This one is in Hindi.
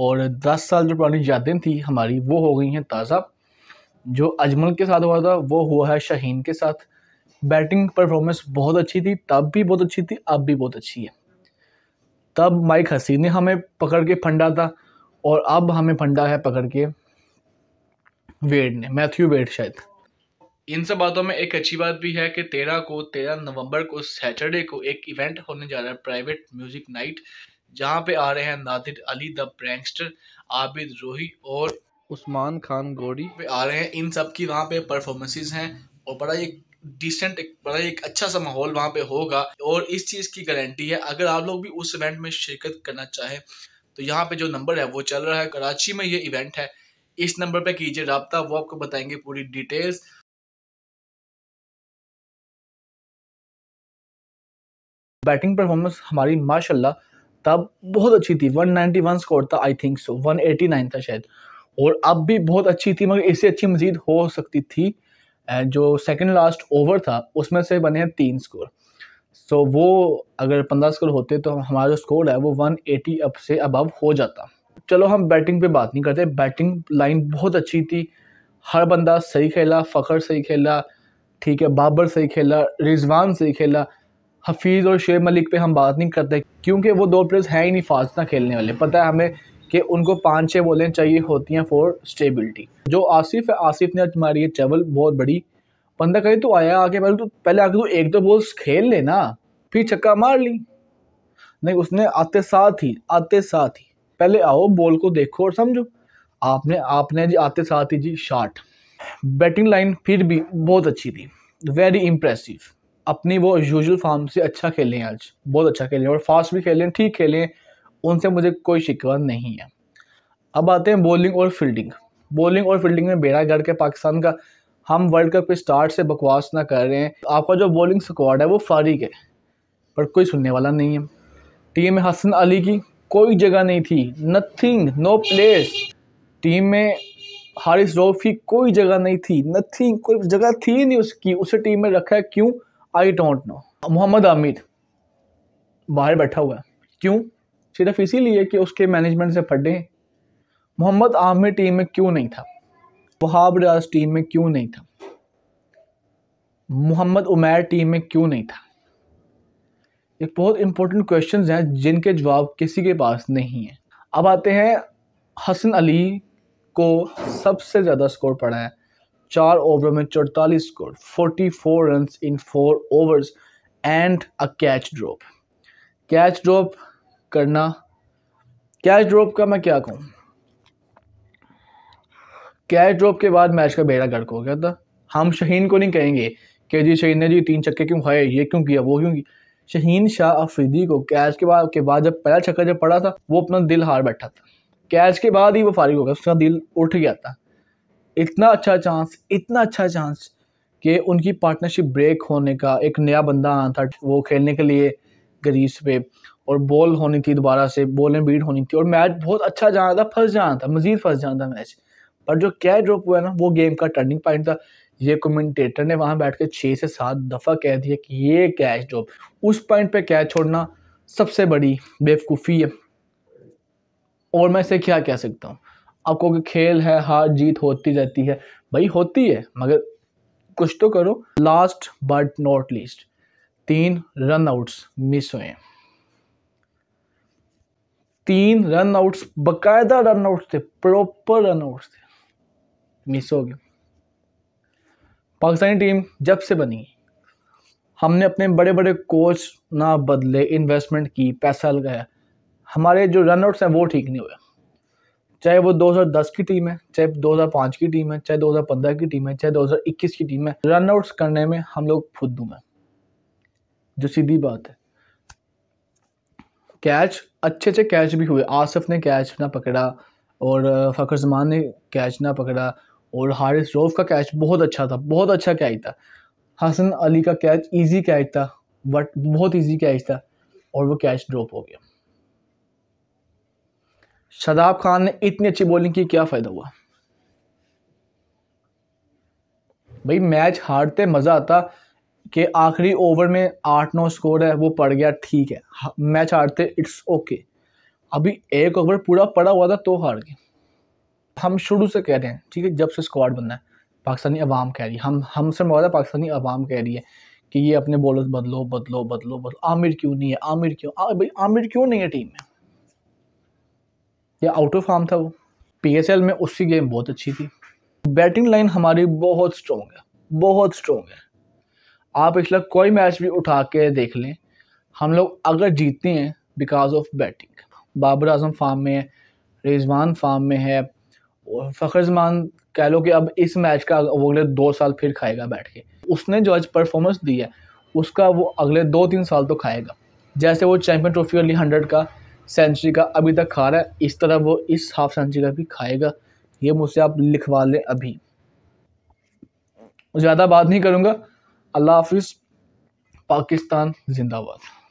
और दस साल जो पुरानी यादें थी हमारी वो हो गई हैं ताज़ा जो अजमल के साथ हुआ था वो हुआ है शहीन के साथ बैटिंग परफॉर्मेंस बहुत अच्छी थी तब भी बहुत अच्छी थी अब भी बहुत अच्छी है तब माइक हसीन ने हमें पकड़ के फंडा था और अब हमें फंडा है पकड़ के वेड ने मैथ्यू वेड शायद इन सब बातों में एक अच्छी बात भी है कि तेरह को तेरह नवंबर को सैटरडे को एक इवेंट होने जा रहा है प्राइवेट म्यूजिक नाइट जहां पे आ रहे हैं नादिर अली द प्रैंगस्टर आबिद रोही और उस्मान खान गोरी पे आ रहे हैं इन सब की वहां पे परफॉर्मेंसेज हैं और बड़ा एक डिसेंट एक बड़ा एक अच्छा सा माहौल वहां पे होगा और इस चीज़ की गारंटी है अगर आप लोग भी उस इवेंट में शिरकत करना चाहे तो यहाँ पे जो नंबर है वो चल रहा है कराची में ये इवेंट है इस नंबर पे कीजिए रहा वो आपको बताएंगे पूरी डिटेल्स बैटिंग परफॉर्मेंस हमारी माशाल्लाह तब बहुत अच्छी थी 191 स्कोर था आई थिंक सो 189 था शायद और अब भी बहुत अच्छी थी मगर इससे अच्छी मजीद हो सकती थी जो सेकंड लास्ट ओवर था उसमें से बने तीन स्कोर सो so, वो अगर पंद्रह स्कोर होते तो हमारा जो स्कोर है वो एटी अप से अबव हो जाता चलो हम बैटिंग पे बात नहीं करते बैटिंग लाइन बहुत अच्छी थी हर बंदा सही खेला फ़खर सही खेला ठीक है बाबर सही खेला रिजवान सही खेला हफीज़ और शेब मलिक पे हम बात नहीं करते क्योंकि वो दो प्लेयर्स हैं ही नहीं फास्ट ना खेलने वाले पता है हमें कि उनको पाँच छः बॉलें चाहिए होती हैं फॉर स्टेबिलिटी जो आसिफ है आसिफ ने आज मारी है चवल बहुत बड़ी बंदा कहे तो आया आके पहले तो पहले आके तो एक दो बॉल खेल लेना फिर छक्का मार ली नहीं उसने आते साथ ही आते साथ ही पहले आओ बॉल को देखो और समझो आपने आपने जी आते साथ ही जी शार्ट बैटिंग लाइन फिर भी बहुत अच्छी थी वेरी इंप्रेसिव अपनी वो यूजल फॉर्म से अच्छा खेले हैं आज बहुत अच्छा खेले और फास्ट भी खेले हैं ठीक खेले हैं उनसे मुझे कोई शिकवा नहीं है अब आते हैं बॉलिंग और फील्डिंग बॉलिंग और फील्डिंग में बेड़ा गढ़ के पाकिस्तान का हम वर्ल्ड कप के स्टार्ट से बकवास ना कर रहे हैं आपका जो बॉलिंग स्क्वाड है वो फारिग है पर कोई सुनने वाला नहीं है टीम में हसन अली की कोई जगह नहीं थी नथिंग नो प्लेस टीम में हारिस रोफी की कोई जगह नहीं थी नथिंग कोई जगह थी नहीं उसकी उसे टीम में रखा है क्यों I don't know Mohammad Amir बाहर बैठा हुआ है क्यों सिर्फ इसीलिए कि उसके मैनेजमेंट से फटे मोहम्मद आमिर टीम में क्यों नहीं था वहाब रियाज टीम में क्यों नहीं था मोहम्मद उमैर टीम में क्यों नहीं था ये बहुत इंपॉर्टेंट क्वेश्चंस हैं जिनके जवाब किसी के पास नहीं है अब आते हैं हसन अली को सबसे ज़्यादा स्कोर पड़ा है चार ओवर में चौतालीस score four run in four overs and a catch drop catch drop करना कैच ड्रॉप का मैं क्या कहूँ कैच ड्रॉप के बाद मैच का बेड़ा गर्क हो गया था हम शहीन को नहीं कहेंगे कि जी शहीन ने जी तीन छक्के क्यों खाए ये क्यों किया वो क्यों किया शहीन शाह अफरीदी को कैच के बाद के बाद जब पहला छक्का जब पड़ा था वो अपना दिल हार बैठा था कैच के बाद ही वो फारिग हो गया उसका दिल उठ गया था इतना अच्छा चांस इतना अच्छा चांस कि उनकी पार्टनरशिप ब्रेक होने का एक नया बंदा आना था वो खेलने के लिए ग्रीस पे और बॉल होनी थी दोबारा से बॉल में बीट होनी थी और मैच बहुत अच्छा जाना था फंस जाना था मज़ीद फंस जाना था मैच पर जो कैच ड्रॉप हुआ ना वो गेम का टर्निंग पॉइंट था ये कमेंटेटर ने वहाँ बैठ कर छः से सात दफ़ा कह दिया कि ये कैच ड्रॉप उस पॉइंट पे कैच छोड़ना सबसे बड़ी बेवकूफ़ी है और मैं इसे क्या कह सकता हूँ आप कहोगे खेल है हार जीत होती रहती है भाई होती है मगर कुछ तो करो लास्ट बट नॉट लीस्ट तीन रन आउट्स मिस हुए तीन रन आउट्स बकायदा रन आउट्स थे प्रॉपर रन आउट्स थे मिस हो गए पाकिस्तानी टीम जब से बनी हमने अपने बड़े बड़े कोच ना बदले इन्वेस्टमेंट की पैसा लगाया हमारे जो रन आउट्स हैं वो ठीक नहीं हुए चाहे वो 2010 की टीम है चाहे 2005 की टीम है चाहे 2015 की टीम है चाहे 2021 की टीम है रनआउट्स करने में हम लोग फुद्दू में जो सीधी बात है कैच अच्छे अच्छे कैच भी हुए आसफ ने कैच ना पकड़ा और फ़खर जमान ने कैच ना पकड़ा और हारिस रोफ का कैच बहुत अच्छा था बहुत अच्छा कैच था हसन अली का कैच इजी कैच था बट बहुत इजी कैच था और वो कैच ड्रॉप हो गया शदाब खान ने इतनी अच्छी बॉलिंग की क्या फ़ायदा हुआ भाई मैच हारते मज़ा आता कि आखिरी ओवर में आठ नौ स्कोर है वो पड़ गया ठीक है मैच हारते इट्स ओके अभी एक ओवर पूरा पड़ा हुआ था तो हार गए हम शुरू से कह रहे हैं ठीक है जब से स्क्वाड बनना है पाकिस्तानी अवाम कह रही है हम हमसे मुआदा मतलब पाकिस्तानी अवाम कह रही है कि ये अपने बॉलर बदलो बदलो बदलो बदलो आमिर क्यों नहीं है आमिर क्यों भाई आमिर क्यों नहीं है टीम में या आउट ऑफ फार्म था वो पी में उसकी गेम बहुत अच्छी थी बैटिंग लाइन हमारी बहुत स्ट्रॉन्ग है बहुत स्ट्रॉन्ग है आप पिछला कोई मैच भी उठा के देख लें हम लोग अगर जीतते हैं because of batting Babar Azam form में है रिजवान फार्म में है और फ़खर जमान कह लो कि अब इस मैच का वो अगले दो साल फिर खाएगा बैठ के उसने जो आज परफॉर्मेंस दी है उसका वो अगले दो तीन साल तो खाएगा जैसे वो चैम्पियन ट्रॉफी वाली हंड्रेड का सेंचुरी का अभी तक खा रहा है इस तरह वो इस हाफ सेंचुरी का भी खाएगा ये मुझसे आप लिखवा लें अभी ज़्यादा बात नहीं करूँगा अल्लाह हाफिज़ पाकिस्तान जिंदाबाद